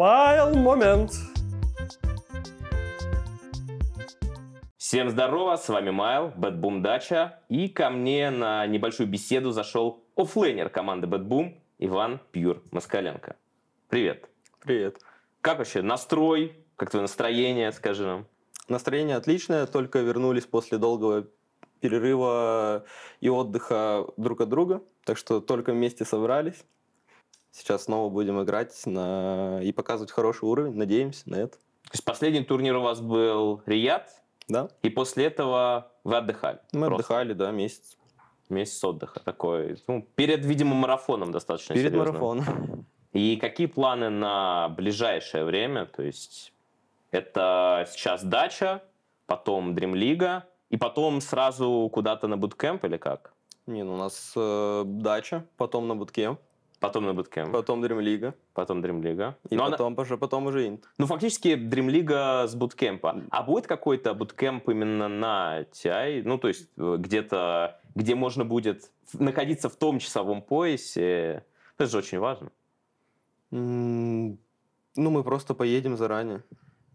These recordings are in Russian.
Майл Момент. Всем здорова, с вами Майл, Бэтбум Дача. И ко мне на небольшую беседу зашел оффлейнер команды Бэтбум Иван Пьюр Москаленко. Привет. Привет. Как вообще настрой? Как твое настроение, скажи нам? Настроение отличное, только вернулись после долгого перерыва и отдыха друг от друга. Так что только вместе собрались. Сейчас снова будем играть на... и показывать хороший уровень, надеемся на это. То есть последний турнир у вас был Рият? Да. И после этого вы отдыхали? Мы просто. отдыхали, да, месяц. Месяц отдыха такой. Ну, перед, видимо, марафоном достаточно Перед серьезным. марафоном. И какие планы на ближайшее время? То есть это сейчас дача, потом Дримлига, и потом сразу куда-то на буткемп или как? Не, ну у нас э, дача, потом на буткемп, Потом на Bootcamp. Потом Dream League. Потом Dream League. И Но потом, она... потом уже Int. Ну, фактически Dream League с буткемпа. А будет какой-то буткемп именно на TI? Ну, то есть э, где-то, где можно будет находиться в том часовом поясе? Это же очень важно. Mm -hmm. Ну, мы просто поедем заранее.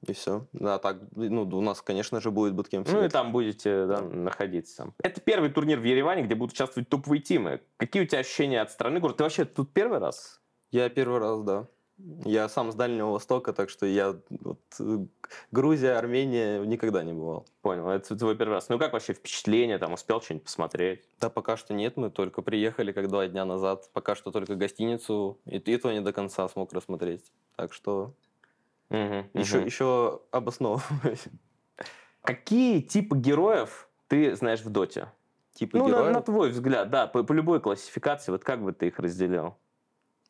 И все. Да, так, ну, у нас, конечно же, будет буткемп. Ну, и там будете да, находиться. Это первый турнир в Ереване, где будут участвовать топовые тимы. Какие у тебя ощущения от страны города? Ты вообще тут первый раз? Я первый раз, да. Я сам с Дальнего Востока, так что я вот, Грузия, Армения никогда не бывал. Понял, это твой первый раз. Ну как вообще впечатление, там успел что-нибудь посмотреть? Да пока что нет, мы только приехали как два дня назад, пока что только гостиницу, и, и то не до конца смог рассмотреть. Так что Угу, еще, угу. еще обосновываюсь. Какие типы героев ты знаешь в Доте? Типы ну, героев? На, на твой взгляд, да, по, по любой классификации, вот как бы ты их разделил?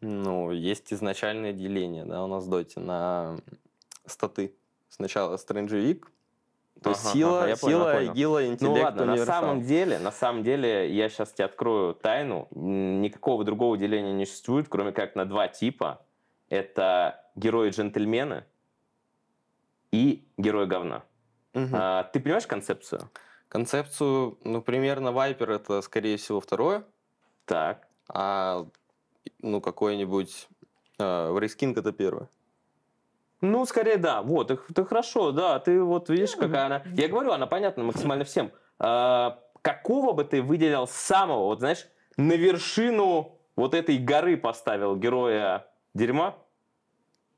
Ну, есть изначальное деление, да, у нас в Доте на статы. Сначала странжевик, то ага, есть сила, ага, сила, понял, понял. гила, ну интеллект, Ну ладно, на самом деле, на самом деле, я сейчас тебе открою тайну. Никакого другого деления не существует, кроме как на два типа это герои-джентльмены и герои говна. Угу. А, ты понимаешь концепцию? Концепцию, ну, примерно Вайпер это, скорее всего, второе. Так. А, ну, какой-нибудь э, а, это первое. Ну, скорее, да. Вот, ты, хорошо, да. Ты вот видишь, какая она. Я говорю, она понятна максимально всем. А, какого бы ты выделил самого, вот знаешь, на вершину вот этой горы поставил героя дерьма.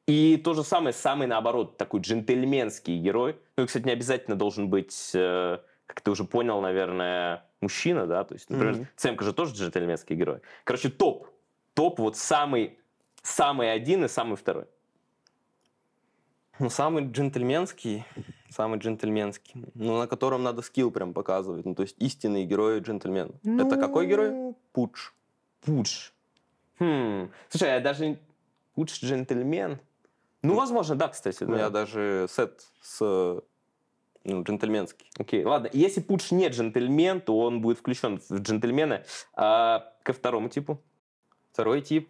И то же самое, самый наоборот, такой джентльменский герой. Ну и, кстати, не обязательно должен быть, э, как ты уже понял, наверное, мужчина, да? То есть, например, mm-hmm. Цемка же тоже джентльменский герой. Короче, топ. Топ вот самый, самый один и самый второй. Ну, самый джентльменский, самый джентльменский, ну, на котором надо скилл прям показывать, ну, то есть истинный герой джентльмен. Ну... Это какой ну, герой? Пуч Пуч Хм. Слушай, я даже лучший джентльмен. Ну, возможно, да, кстати. У да. меня даже сет с ну, джентльменский. Окей, okay, ладно. Если Пуч не джентльмен, то он будет включен в джентльмены. А ко второму типу? Второй тип.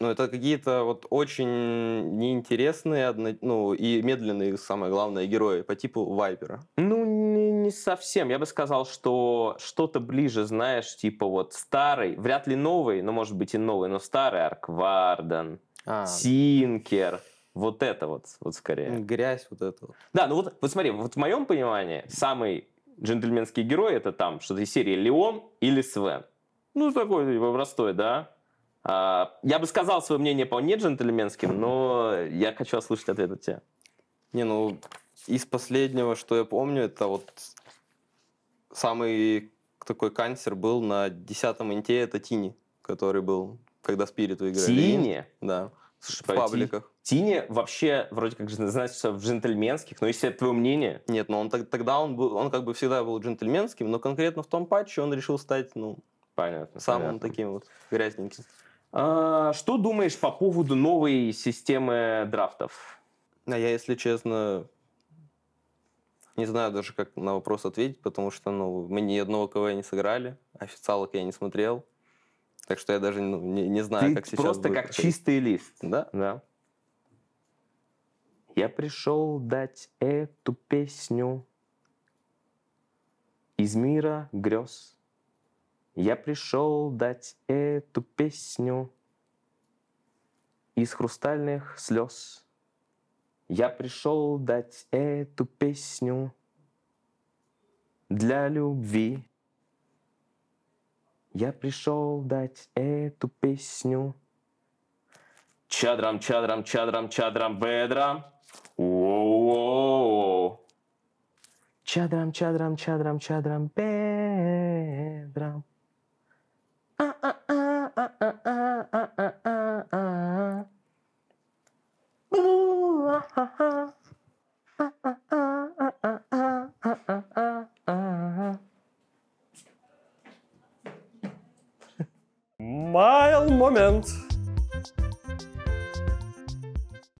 Ну, это какие-то вот очень неинтересные, одно... ну, и медленные, самое главное, герои по типу Вайпера. Ну, не, не совсем. Я бы сказал, что что-то ближе, знаешь, типа вот старый, вряд ли новый, но может быть и новый, но старый Аркварден. А. Синкер. Вот это вот, вот скорее. Грязь вот это вот. Да, ну вот, вот смотри, вот в моем понимании самый джентльменский герой это там что-то из серии Леон или Свен. Ну, такой типа, простой, да? А, я бы сказал свое мнение по не джентльменским, но я хочу услышать ответ от тебя. Не, ну, из последнего, что я помню, это вот самый такой кансер был на десятом инте, это Тини, который был когда Спириту играли. Тине, Да. Слушай, в пабликах. Тине вообще вроде как значится в джентльменских, но если это твое мнение... Нет, но он тогда он, был, он как бы всегда был джентльменским, но конкретно в том патче он решил стать, ну, понятно, самым понятно. таким вот грязненьким. А, что думаешь по поводу новой системы драфтов? А я, если честно, не знаю даже, как на вопрос ответить, потому что, ну, мы ни одного КВ не сыграли, официалок я не смотрел. Так что я даже ну, не, не знаю, Ты как сейчас просто будет. как чистый лист. Да? Да. Я пришел дать эту песню из мира грез. Я пришел дать эту песню из хрустальных слез. Я пришел дать эту песню для любви. Я пришел дать эту песню. Чадрам, чадрам, чадрам, чадрам, бедрам. воу Чадрам, чадрам, чадрам, чадрам, бедрам. momento.